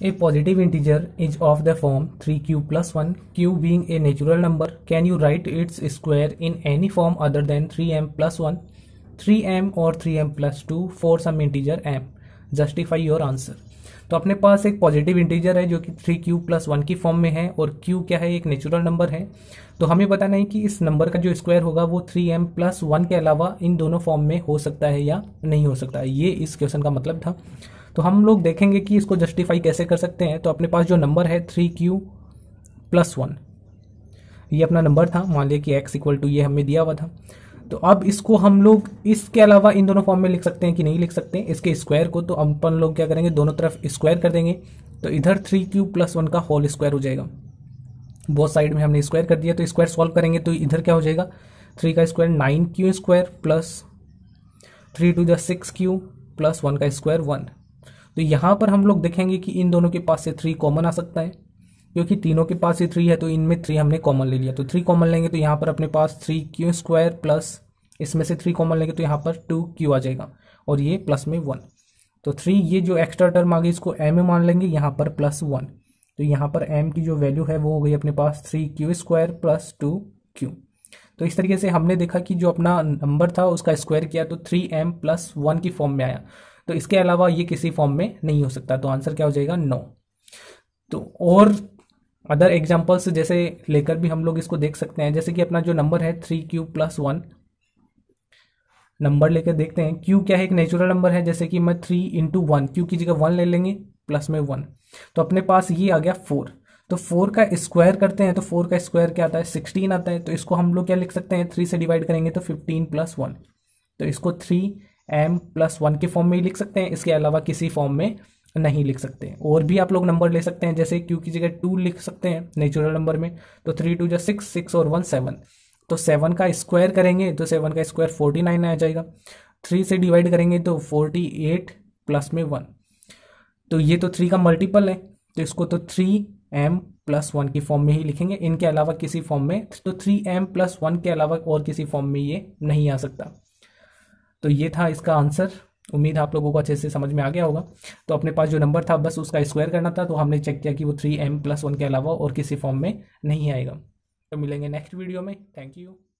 A positive integer is of the form 3q plus 1, q being a natural number. Can you write its square in any form other than 3m plus 1, 3m or 3m plus 2 for some integer m? Justify your answer. तो अपने पास एक positive integer है जो कि three q plus one की form में है और क्यू क्या है एक नेचुरल नंबर है तो हमें बताना है कि इस नंबर का जो स्क्वायर होगा वो थ्री एम प्लस वन के अलावा इन दोनों फॉर्म में हो सकता है या नहीं हो सकता है ये इस क्वेश्चन का मतलब था तो हम लोग देखेंगे कि इसको जस्टिफाई कैसे कर सकते हैं तो अपने पास जो नंबर है थ्री क्यू प्लस वन ये अपना नंबर था मान लिया कि एक्स इक्वल टू ये हमें दिया हुआ था तो अब इसको हम लोग इसके अलावा इन दोनों फॉर्म में लिख सकते हैं कि नहीं लिख सकते हैं इसके स्क्वायर को तो अपन लोग क्या करेंगे दोनों तरफ स्क्वायर कर देंगे तो इधर थ्री क्यू प्लस वन का होल स्क्वायर हो जाएगा बोथ साइड में हमने स्क्वायर कर दिया तो स्क्वायर सॉल्व करेंगे तो इधर क्या हो जाएगा थ्री का square nine q square plus three two the six q plus one का स्क्वायर वन तो यहाँ पर हम लोग देखेंगे कि इन दोनों के पास से थ्री कॉमन आ सकता है क्योंकि तीनों के पास से थ्री है तो इनमें थ्री हमने कॉमन ले लिया तो थ्री कॉमन लेंगे तो यहाँ पर अपने पास थ्री क्यू स्क्वायर प्लस इसमें से थ्री कॉमन लेंगे तो यहाँ पर टू क्यू आ जाएगा और ये प्लस में वन तो थ्री ये जो एक्स्ट्रा टर्म आ गई इसको एम में मान लेंगे यहाँ पर प्लस वन तो यहाँ पर एम की जो वैल्यू है वो हो गई अपने पास three q square plus two q तो इस तरीके से हमने देखा कि जो अपना नंबर था उसका स्क्वायर किया तो थ्री एम प्लस वन की फॉर्म में आया तो इसके अलावा ये किसी फॉर्म में नहीं हो सकता तो आंसर क्या हो जाएगा नो तो और अदर एग्जाम्पल्स जैसे लेकर भी हम लोग इसको देख सकते हैं जैसे कि अपना जो नंबर है three q plus one number लेकर देखते हैं क्यू क्या है एक नेचुरल नंबर है जैसे कि मैं थ्री इंटू वन क्यू की जगह वन ले लेंगे प्लस में वन तो अपने पास ये आ गया फोर तो फोर का स्क्वायर करते हैं तो फोर का स्क्वायर क्या आता है सिक्सटीन आता है तो इसको हम लोग क्या लिख सकते हैं थ्री से डिवाइड करेंगे तो फिफ्टीन प्लस वन तो इसको थ्री एम प्लस वन के फॉर्म में ही लिख सकते हैं इसके अलावा किसी फॉर्म में नहीं लिख सकते और भी आप लोग नंबर ले सकते हैं जैसे क्यू की जगह टू लिख सकते हैं नेचुरल नंबर में तो थ्री टू जो सिक्स सिक्स और वन सेवन तो सेवन का स्क्वायर करेंगे तो सेवन का स्क्वायर फोर्टी नाइन आ जाएगा थ्री से डिवाइड करेंगे तो फोर्टी एट प्लस में वन तो ये तो थ्री का मल्टीपल है तो इसको तो थ्री एम प्लस वन की फॉर्म में ही लिखेंगे इनके अलावा किसी फॉर्म में तो थ्री एम प्लस वन के अलावा और किसी फॉर्म में ये नहीं आ सकता तो ये था इसका आंसर उम्मीद आप लोगों को अच्छे से समझ में आ गया होगा तो अपने पास जो नंबर था बस उसका स्क्वायर करना था तो हमने चेक किया कि वो थ्री एम प्लस वन के अलावा और किसी फॉर्म में नहीं आएगा तो मिलेंगे नेक्स्ट वीडियो में थैंक यू